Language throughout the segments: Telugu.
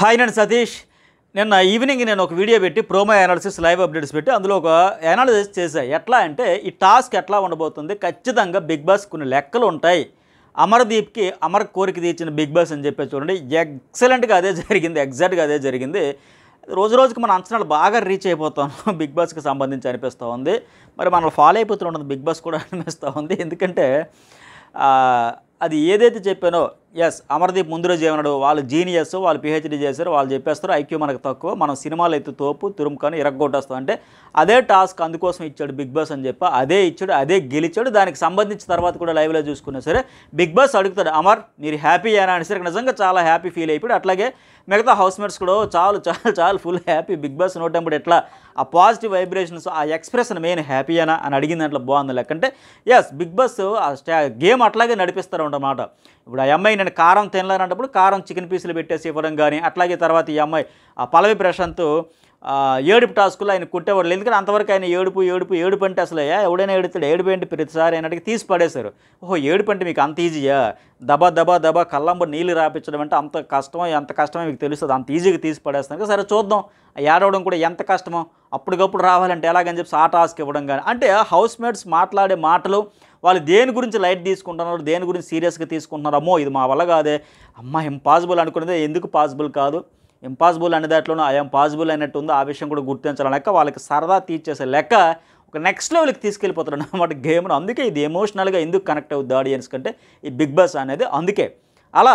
హాయ్ నేను సతీష్ నిన్న ఈవినింగ్ నేను ఒక వీడియో పెట్టి ప్రోమో అనాలిసిస్ లైవ్ అప్డేట్స్ పెట్టి అందులో ఒక అనాలిసిస్ చేశాను ఎట్లా అంటే ఈ టాస్క్ ఎట్లా ఉండబోతుంది ఖచ్చితంగా బిగ్ బాస్ కొన్ని లెక్కలు ఉంటాయి అమర్దీప్కి అమర్ కోరిక తీర్చిన బిగ్ బాస్ అని చెప్పి చూడండి ఎక్సలెంట్గా అదే జరిగింది ఎగ్జాక్ట్గా అదే జరిగింది రోజు రోజుకి మన అంచనాలు బాగా రీచ్ అయిపోతాం బిగ్ బాస్కి సంబంధించి అనిపిస్తూ ఉంది మరి మనల్ని ఫాలో అయిపోతూ బిగ్ బాస్ కూడా అనిపిస్తూ ఉంది ఎందుకంటే అది ఏదైతే చెప్పానో ఎస్ అమర్దీప్ ముందు రోజు ఏమన్నాడు వాళ్ళు జీనియస్ వాళ్ళు పిహెచ్డీ చేశారు వాళ్ళు చెప్పేస్తారు ఐక్యూ మనకు తక్కువ మనం సినిమాలు ఎత్తు తోపు తురుముకొని ఇరగొట్టేస్తాం అంటే అదే టాస్క్ అందుకోసం ఇచ్చాడు బిగ్ బాస్ అని చెప్పి అదే ఇచ్చాడు అదే గెలిచాడు దానికి సంబంధించిన తర్వాత కూడా లైవ్లో చూసుకున్నా సరే బిగ్ బాస్ అడుగుతాడు అమర్ మీరు హ్యాపీ అయినా సరే నిజంగా చాలా హ్యాపీ ఫీల్ అయిపోయాడు అట్లాగే మిగతా హౌస్ మేట్స్ కూడా చాలు చాలు చాలు ఫుల్ హ్యాపీ బిగ్ బాస్ నోటంపుడు ఎట్లా ఆ పాజిటివ్ వైబ్రేషన్స్ ఆ ఎక్స్ప్రెషన్ మెయిన్ హ్యాపీయేనా అని అడిగిన దాంట్లో బాగుంది లేకంటే ఎస్ బిగ్ బాస్ ఆ గేమ్ అట్లాగే నడిపిస్తారు అన్నమాట ఇప్పుడు ఆ అమ్మాయి నేను కారం తినలేనప్పుడు కారం చికెన్ పీసులు పెట్టేసి ఇవ్వడం కానీ అట్లాగే తర్వాత ఈ అమ్మాయి ఆ పల్లవి ప్రశాంత్ ఏడుపు టాస్కులు ఆయన కుట్టేవాడు ఎందుకంటే అంతవరకు ఆయన ఏడుపు ఏడుపు ఏడుపు అంటే అసలు ఎవడైనా ఏడుతాడు ఏడుపు ఏంటి ప్రతిసారి అయినట్టు తీసి పడేశారు ఓహో ఏడుపు అంటే మీకు అంత ఈజీయా దబా దబా దబా కళ్ళంబ నీళ్ళు రాపించడం అంటే అంత కష్టమో ఎంత కష్టమో మీకు తెలుస్తుంది అంత ఈజీగా తీసి పడేస్తాను సరే చూద్దాం ఏడవడం కూడా ఎంత కష్టమో అప్పటికప్పుడు రావాలంటే ఎలాగని చెప్పి ఆ టాస్క్ ఇవ్వడం కానీ అంటే హౌస్ మేట్స్ మాట్లాడే మాటలు వాళ్ళు దేని గురించి లైట్ తీసుకుంటున్నారు దేని గురించి సీరియస్గా తీసుకుంటున్నారు అమ్మో ఇది మా వల్ల కాదే అమ్మ ఇంపాసిబుల్ అనుకునేది ఎందుకు పాసిబుల్ కాదు ఇంపాసిబుల్ అనే దాంట్లోనూ ఐఎమ్ పాసిబుల్ అన్నట్టు ఉందో ఆ విషయం కూడా గుర్తించాలి లెక్క వాళ్ళకి సరదా తీర్చేసే లెక్క ఒక నెక్స్ట్ లెవెల్కి తీసుకెళ్ళిపోతున్నాడు అనమాట గేమ్ను అందుకే ఇది ఎమోషనల్గా ఎందుకు కనెక్ట్ అవుద్ది ఆడియన్స్ కంటే ఈ బిగ్ బాస్ అనేది అందుకే అలా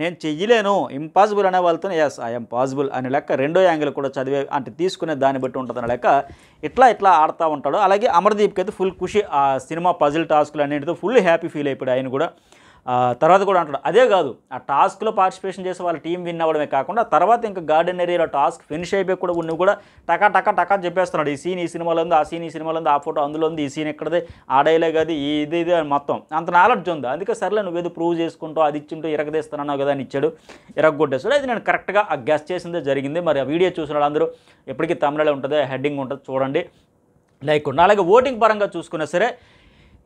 నేను చెయ్యలేను ఇంపాసిబుల్ అనే వాళ్ళతో ఎస్ ఐఎమ్ పాసిబుల్ అనే లెక్క రెండో యాంగిల్ కూడా చదివే అంటే తీసుకునే దాన్ని బట్టి ఉంటుంది అనే లెక్క ఇట్లా ఇట్లా ఆడుతూ ఉంటాడు అలాగే అమర్దీప్కి అయితే ఫుల్ ఖుషి ఆ సినిమా పజిల్ టాస్కులు అన్నింటితో ఫుల్ హ్యాపీ ఫీల్ అయిపోయాడు ఆయన కూడా తర్వాత కూడా అంటాడు అదే కాదు ఆ టాస్క్లో పార్టిసిపేషన్ చేసే వాళ్ళ టీం విన్ అవ్వడమే కాకుండా తర్వాత ఇంకా గార్డెన్ ఏరియాలో టాస్క్ ఫినిష్ అయిపోయి కూడా నువ్వు కూడా టకా టకా టకా చెప్పేస్తున్నాడు ఈ సీన్ ఈ సినిమాలో ఉంది ఆ సీన్ ఈ సినిమాలో ఉంది ఆ ఫోటో అందులో ఉంది ఈ సీన్ ఎక్కడదే ఆ డైలాగ్ అది ఇది ఇది అని మొత్తం అంత నాలెడ్జ్ ఉంది అందుకే సర్లే నువ్వేదో ప్రూవ్ చేసుకుంటూ అది ఇచ్చింటూ ఇరగదేస్తున్నావు కదా అని ఇచ్చాడు ఇరగొట్టేస్తాడు అది నేను కరెక్ట్గా ఆ గెస్ట్ చేసిందే జరిగింది మరి ఆ వీడియో చూసిన వాళ్ళందరూ ఎప్పటికీ తమిళలో ఉంటుంది హెడ్డింగ్ ఉంటుంది చూడండి లైక్ అలాగే ఓటింగ్ పరంగా చూసుకున్నా సరే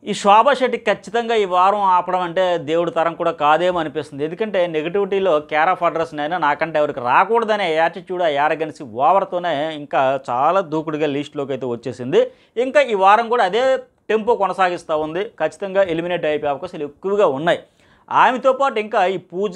ఈ శోభా శెట్టి ఖచ్చితంగా ఈ వారం ఆపడం అంటే దేవుడి తరం కూడా కాదేమో అనిపిస్తుంది ఎందుకంటే నెగిటివిటీలో కేర్ ఆఫ్ అడ్రస్ అయినా నాకంటే ఎవరికి రాకూడదనే యాటిట్యూడ్ ఆ యారగెన్సీ ఓవర్తోనే ఇంకా చాలా దూకుడుగా లిస్టులోకి అయితే వచ్చేసింది ఇంకా ఈ వారం కూడా అదే టెంపో కొనసాగిస్తూ ఉంది ఖచ్చితంగా ఎలిమినేట్ అయిపోయే అవకాశాలు ఎక్కువగా ఉన్నాయి ఆమెతో పాటు ఇంకా ఈ పూజ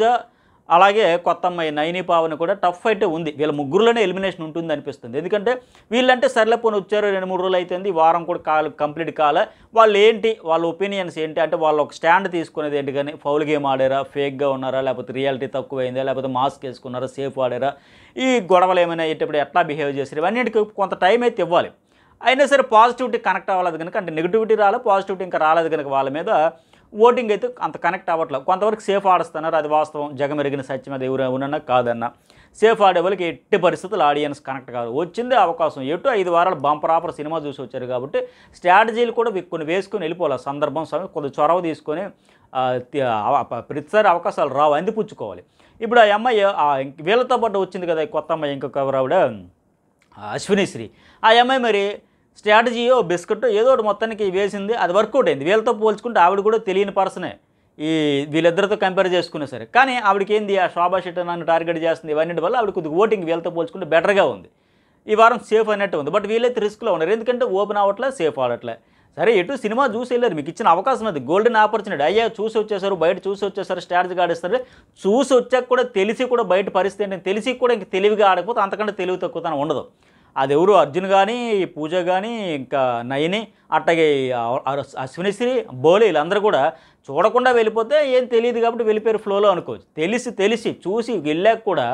అలాగే కొత్త అమ్మాయి నైని పావని కూడా టఫ్ ఫైట్ ఉంది వీళ్ళ ముగ్గురులోనే ఎలిమినేషన్ ఉంటుంది అనిపిస్తుంది ఎందుకంటే వీళ్ళంటే సర్లే పోని వచ్చారు రెండు మూడు రోజులు అయితే వారం కూడా కాలు కంప్లీట్ కాలే వాళ్ళు ఏంటి వాళ్ళ ఒపీనియన్స్ ఏంటి అంటే వాళ్ళు ఒక స్టాండ్ తీసుకునేది ఏంటి కానీ ఫౌల్ గేమ్ ఆడారా ఫేక్గా ఉన్నారా లేకపోతే రియాలిటీ తక్కువైందా లేకపోతే మాస్క్ వేసుకున్నారా సేఫ్ ఆడారా ఈ గొడవలు ఏమైనా అయ్యేటప్పుడు ఎట్లా బిహేవ్ చేసారు ఇవన్నిటికి కొంత టైం అయితే ఇవ్వాలి అయినా సరే పాజిటివిటీ కనెక్ట్ అవ్వలేదు కనుక అంటే నెగిటివిటీ రాలే పాజిటివిటీ ఇంకా రాలేదు కనుక వాళ్ళ మీద ఓటింగ్ అయితే అంత కనెక్ట్ అవ్వట్లేదు కొంతవరకు సేఫ్ ఆడుస్తున్నారు అది వాస్తవం జగమెరిగిన సత్యం అది ఎవరు ఉన్నా కాదన్నా సేఫ్ ఆడే వాళ్ళకి ఎట్టి పరిస్థితులు ఆడియన్స్ కనెక్ట్ కాదు వచ్చిందే అవకాశం ఎటు ఐదు వారాలు బంపర్ ఆఫర్ సినిమా చూసి వచ్చారు కాబట్టి స్ట్రాటజీలు కూడా కొన్ని వేసుకొని వెళ్ళిపోవాలి సందర్భం సమయం కొద్ది చొరవ తీసుకొని ప్రతిసారి అవకాశాలు రావు అందిపుచ్చుకోవాలి ఇప్పుడు ఆ అమ్మాయి వీళ్ళతో పాటు వచ్చింది కదా కొత్త అమ్మాయి ఇంకొక ఆవిడ అశ్వినిశ్రీ ఆ అమ్మాయి మరి స్ట్రాటజీయో బిస్కెట్ ఏదో ఒకటి మొత్తానికి వేసింది అది వర్కౌట్ అయింది వీళ్ళతో పోల్చుకుంటే ఆవిడ కూడా తెలియని పర్సనే ఈ వీళ్ళిద్దరితో కంపేర్ చేసుకున్నా సరే కానీ ఆవిడకి ఏంది ఆ శోభా షెట్ నన్ను టార్గెట్ చేస్తుంది ఇవన్నీ వల్ల ఆవిడ కొద్దిగా ఓటింగ్ వీళ్ళతో పోల్చుకుంటే బెటర్గా ఉంది ఈ వారం సేఫ్ అన్నట్టు ఉంది బట్ వీళ్ళైతే రిస్క్లో ఉన్నారు ఎందుకంటే ఓపెన్ అవ్వట్లే సేఫ్ ఆడట్లే సరే ఎటు సినిమా చూసి వెళ్ళారు మీకు ఇచ్చిన అవకాశం అది గోల్డెన్ ఆపర్చునిటీ అయ్యా చూసి వచ్చేసారు బయట చూసి వచ్చేసారు స్ట్రాటజీగా ఆడిస్తారు చూసి వచ్చాక కూడా తెలిసి కూడా బయట పరిస్థితి ఏంటని తెలిసి కూడా ఇంక తెలివిగా ఆడకపోతే అంతకంటే తెలివి తక్కువ ఉండదు అది ఎవరు అర్జున్ కానీ పూజ కానీ ఇంకా నయని అట్టగే అశ్వినిశ్రీ బోలే వీళ్ళందరూ కూడా చూడకుండా వెళ్ళిపోతే ఏం తెలియదు కాబట్టి వెళ్ళిపోయారు ఫ్లోలో అనుకోవచ్చు తెలిసి తెలిసి చూసి వెళ్ళాక కూడా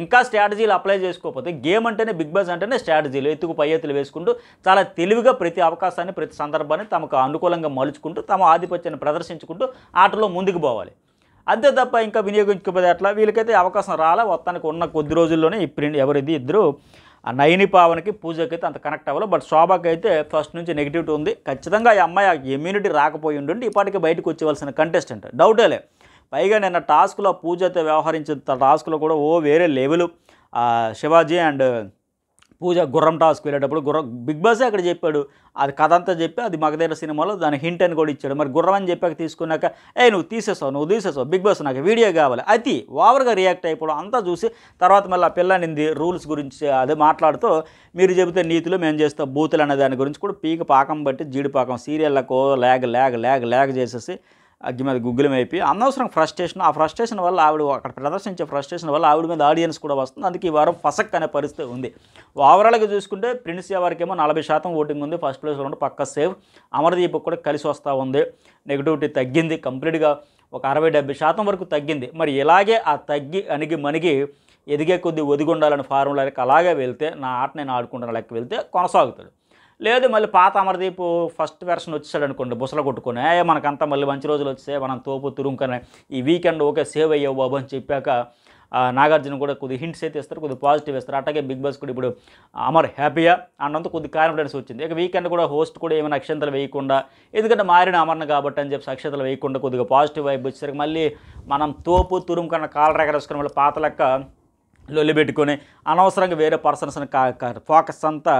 ఇంకా స్ట్రాటజీలు అప్లై చేసుకోకపోతే గేమ్ అంటేనే బిగ్ బాస్ అంటేనే స్ట్రాటజీలు ఎత్తుకు పై ఎత్తులు వేసుకుంటూ చాలా తెలివిగా ప్రతి అవకాశాన్ని ప్రతి సందర్భాన్ని తమకు అనుకూలంగా మలుచుకుంటూ తమ ఆధిపత్యాన్ని ప్రదర్శించుకుంటూ ఆటలో ముందుకు పోవాలి అంతే తప్ప ఇంకా వినియోగించుకోపోతే అట్లా వీళ్ళకైతే అవకాశం రాలా మొత్తానికి ఉన్న కొద్ది రోజుల్లోనే ఈ ప్రింట్ ఎవరిది ఇద్దరు ఆ నయని పావనికి పూజకి అంత కనెక్ట్ అవ్వాలి బట్ శోభకి అయితే ఫస్ట్ నుంచి నెగిటివిటీ ఉంది ఖచ్చితంగా ఈ అమ్మాయి ఆ ఇమ్యూనిటీ రాకపోయి ఉండి ఇప్పటికి బయటకు వచ్చేవలసిన కంటెస్టెంట్ లే పైగా నిన్న టాస్క్లో పూజతో వ్యవహరించిన టాస్క్లో కూడా ఓ వేరే లెవెలు శివాజీ అండ్ పూజ గుర్రం టాస్క్ వెళ్ళేటప్పుడు గుర్రం బిగ్ బాసే అక్కడ చెప్పాడు అది కథ అంతా చెప్పి అది మగధైర సినిమాలో దాని హింట్ అని కూడా ఇచ్చాడు మరి గుర్రం అని చెప్పాక తీసుకున్నాక ఏ నువ్వు తీసేసావు నువ్వు తీసేసావు బిగ్ బాస్ నాకు వీడియో కావాలి అది ఓవర్గా రియాక్ట్ అయిపోవడం అంతా చూసి తర్వాత మళ్ళీ ఆ పిల్లనింది రూల్స్ గురించి అదే మాట్లాడుతూ మీరు చెబితే నీతిలో మేము చేస్తాం బూతులు అనే దాని గురించి కూడా పీక పాకం బట్టి జీడిపాకం సీరియళ్ళకో లేగ లేగ లేగ లేగ చేసేసి అగ్గి మీద గుగ్గులం అయిపోయి అనవసరం ఫ్రస్ట్రేషన్ ఆ ఫ్రస్ట్రేషన్ వల్ల ఆవిడ అక్కడ ప్రదర్శించే ఫ్రస్ట్రేషన్ వల్ల ఆవిడ మీద ఆడియన్స్ కూడా వస్తుంది అందుకే ఈ వారం ఫసక్ అనే పరిస్థితి ఉంది ఓవరాల్గా చూసుకుంటే ప్రిన్స్ ఎవరికేమో నలభై శాతం ఓటింగ్ ఉంది ఫస్ట్ ప్లేస్లో ఉంటే పక్క సేవ్ అమర్దీప్ కూడా కలిసి వస్తూ ఉంది నెగిటివిటీ తగ్గింది కంప్లీట్గా ఒక అరవై డెబ్బై శాతం వరకు తగ్గింది మరి ఇలాగే ఆ తగ్గి అణిగి మణిగి ఎదిగే కొద్ది ఒదిగి ఒదిగుండాలని ఫార్ములా అలాగే వెళ్తే నా ఆట నేను ఆడుకుంటున్న లెక్క వెళ్తే కొనసాగుతాడు లేదు మళ్ళీ పాత అమర్దీప్ ఫస్ట్ వెర్షన్ వచ్చేసాడు అనుకోండి బుసలు కొట్టుకుని మనకంతా మళ్ళీ మంచి రోజులు వచ్చే మనం తోపు తురుముకనే ఈ వీకెండ్ ఓకే సేవ్ అయ్యావు బాబు అని చెప్పాక నాగార్జున కూడా కొద్ది హింట్స్ అయితే ఇస్తారు కొద్దిగా పాజిటివ్ ఇస్తారు అట్లాగే బిగ్ బాస్ కూడా ఇప్పుడు అమర్ హ్యాపీయా అన్నంత కొద్ది కాన్ఫిడెన్స్ వచ్చింది ఇక వీకెండ్ కూడా హోస్ట్ కూడా ఏమైనా అక్షంతలు వేయకుండా ఎందుకంటే మారిన అమర్ని కాబట్టి అని చెప్పి అక్షతలు వేయకుండా కొద్దిగా పాజిటివ్ వైబ్ వచ్చేసరికి మళ్ళీ మనం తోపు తురుము కన్నా కాలు రెగరేసుకుని మళ్ళీ పాత లెక్క లొల్లి పెట్టుకొని అనవసరంగా వేరే పర్సన్స్ని ఫోకస్ అంతా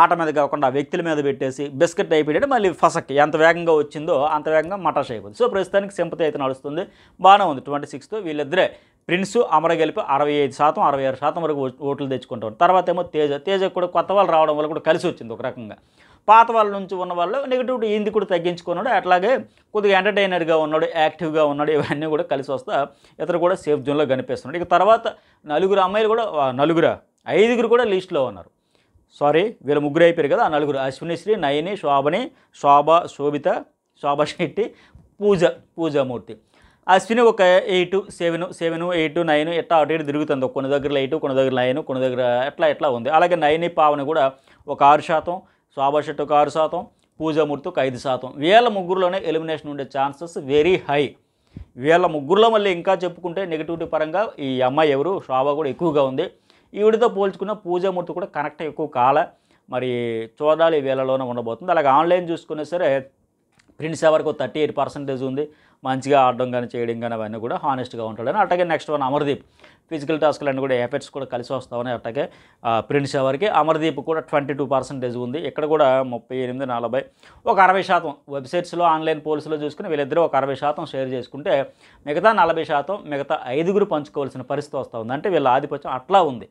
ఆట మీద కాకుండా వ్యక్తుల మీద పెట్టేసి బిస్కెట్ అయిపోయాడు మళ్ళీ ఫసక్ ఎంత వేగంగా వచ్చిందో అంత వేగంగా మటాష్ అయిపోయింది సో ప్రస్తుతానికి సింపతి అయితే నడుస్తుంది బాగానే ఉంది ట్వంటీ సిక్స్తో వీళ్ళిద్దరే ప్రిన్స్ అమర గెలిపి అరవై ఐదు శాతం అరవై ఆరు శాతం వరకు ఓట్లు తెచ్చుకుంటారు తర్వాత ఏమో తేజ తేజ కూడా కొత్త వాళ్ళు రావడం వల్ల కూడా కలిసి వచ్చింది ఒక రకంగా పాత వాళ్ళ నుంచి ఉన్న వాళ్ళు నెగిటివిటీ ఏంది కూడా తగ్గించుకున్నాడు అట్లాగే కొద్దిగా ఎంటర్టైనర్గా ఉన్నాడు యాక్టివ్గా ఉన్నాడు ఇవన్నీ కూడా కలిసి వస్తా ఇతరు కూడా సేఫ్ జోన్లో కనిపిస్తున్నాడు ఇక తర్వాత నలుగురు అమ్మాయిలు కూడా నలుగురు ఐదుగురు కూడా లిస్టులో ఉన్నారు సారీ వీళ్ళు ముగ్గురు అయిపోయారు కదా ఆ నలుగురు అశ్వినిశ్రీ నయని శోభని శోభ శోభిత శోభ శెట్టి పూజ పూజామూర్తి అశ్విని ఒక eight seven seven eight nine ఎట్లా అటు ఇటు తిరుగుతుంది కొన్ని దగ్గర ఎయిట్ కొన్ని దగ్గర నైన్ కొన్ని దగ్గర ఎట్లా ఎట్లా ఉంది అలాగే నైని పావని కూడా ఒక ఆరు శాతం శోభశెట్టుకు ఆరు శాతం పూజామూర్తికి ఐదు శాతం వీళ్ళ ముగ్గురులోనే ఎలిమినేషన్ ఉండే ఛాన్సెస్ వెరీ హై వీళ్ళ ముగ్గురులో మళ్ళీ ఇంకా చెప్పుకుంటే నెగిటివిటీ పరంగా ఈ అమ్మాయి ఎవరు శోభ కూడా ఎక్కువగా ఉంది ఈవిడితో పోల్చుకున్న పూజామూర్తి కూడా కనెక్ట్ ఎక్కువ కాల మరి చూడాలి వీళ్ళలోనే ఉండబోతుంది అలాగే ఆన్లైన్ చూసుకునే సరే ప్రింట్స్ ఎవరికి థర్టీ ఎయిట్ పర్సెంటేజ్ ఉంది మంచిగా ఆడడం కానీ చేయడం కానీ అవన్నీ కూడా హానెస్ట్గా ఉంటాడని అట్లాగే నెక్స్ట్ వన్ అమర్దీప్ ఫిజికల్ టాస్క్లు అన్నీ కూడా ఎఫెక్ట్స్ కూడా కలిసి వస్తామని అట్లాగే ప్రింట్స్ ఎవరికి అమర్దీప్ కూడా ట్వంటీ టూ పర్సెంటేజ్ ఉంది ఇక్కడ కూడా ముప్పై ఎనిమిది నలభై ఒక అరవై శాతం వెబ్సైట్స్లో ఆన్లైన్ పోల్స్లో చూసుకుని వీళ్ళిద్దరూ ఒక అరవై శాతం షేర్ చేసుకుంటే మిగతా నలభై శాతం మిగతా ఐదుగురు పంచుకోవాల్సిన పరిస్థితి వస్తూ ఉంది అంటే వీళ్ళ ఆధిపత్యం అట్లా ఉంది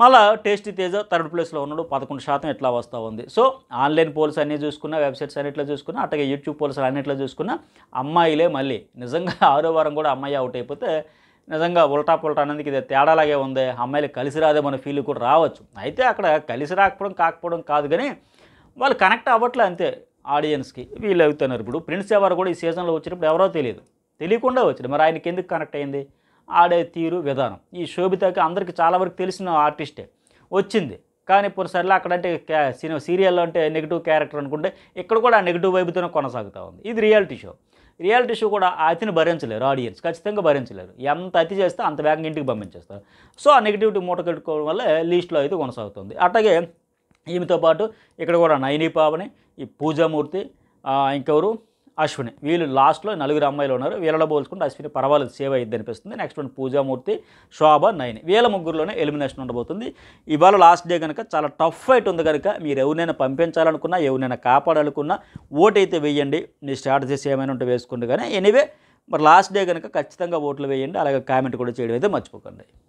మళ్ళా టేస్టీ తేజ థర్డ్ ప్లేస్లో ఉన్నాడు పదకొండు శాతం ఎట్లా వస్తూ ఉంది సో ఆన్లైన్ పోల్స్ అన్నీ చూసుకున్నా వెబ్సైట్స్ అన్నిట్లో చూసుకున్నా అట్లాగే యూట్యూబ్ పోల్స్ అన్నిట్లో చూసుకున్నా అమ్మాయిలే మళ్ళీ నిజంగా ఆరో వారం కూడా అమ్మాయి అవుట్ అయిపోతే నిజంగా ఉల్టా పుల్టా అనేది ఇది తేడాలాగే ఉంది అమ్మాయిలు కలిసి రాదే మన ఫీల్ కూడా రావచ్చు అయితే అక్కడ కలిసి రాకపోవడం కాకపోవడం కాదు కానీ వాళ్ళు కనెక్ట్ అవ్వట్లే అంతే ఆడియన్స్కి వీళ్ళు అవుతున్నారు ఇప్పుడు ప్రిన్స్ ఎవరు కూడా ఈ సీజన్లో వచ్చినప్పుడు ఎవరో తెలియదు తెలియకుండా వచ్చాడు మరి ఆయనకి ఎందుకు కనెక్ట్ అయింది ఆడే తీరు విధానం ఈ శోభితకి అందరికీ చాలా వరకు తెలిసిన ఆర్టిస్టే వచ్చింది కానీ పొన్నిసార్లు అక్కడంటే సినిమా సీరియల్లో అంటే నెగిటివ్ క్యారెక్టర్ అనుకుంటే ఇక్కడ కూడా ఆ నెగిటివ్ వైపుతోనే కొనసాగుతూ ఉంది ఇది రియాలిటీ షో రియాలిటీ షో కూడా అతిని భరించలేరు ఆడియన్స్ ఖచ్చితంగా భరించలేరు ఎంత అతి చేస్తే అంత వేగంగా ఇంటికి పంపించేస్తారు సో ఆ నెగిటివిటీ మూట కట్టుకోవడం వల్ల లీస్ట్లో అయితే కొనసాగుతుంది అట్లాగే ఈమెతో పాటు ఇక్కడ కూడా నయనీ పావని ఈ పూజామూర్తి ఇంకెవరు అశ్విని వీళ్ళు లాస్ట్లో నలుగురు అమ్మాయిలు ఉన్నారు వీళ్ళలో పోల్చుకుంటే అశ్విని పర్వాలేదు సేవ్ అయ్యింది అనిపిస్తుంది next one Poojamurthy Shobha nine వీళ్ళ ముగ్గురులోనే ఎలిమినేషన్ ఉండబోతుంది ఇవాళ లాస్ట్ డే కనుక చాలా టఫ్ ఫైట్ ఉంది కనుక మీరు ఎవరినైనా పంపించాలనుకున్నా ఎవరినైనా కాపాడాలనుకున్నా ఓటైతే వేయండి మీ స్ట్రాటజీస్ ఏమైనా ఉంటే వేసుకోండి కానీ ఎనీవే మరి లాస్ట్ డే కనుక ఖచ్చితంగా ఓట్లు వేయండి అలాగే కామెంట్ కూడా చేయడం అయితే మర్చిపోకండి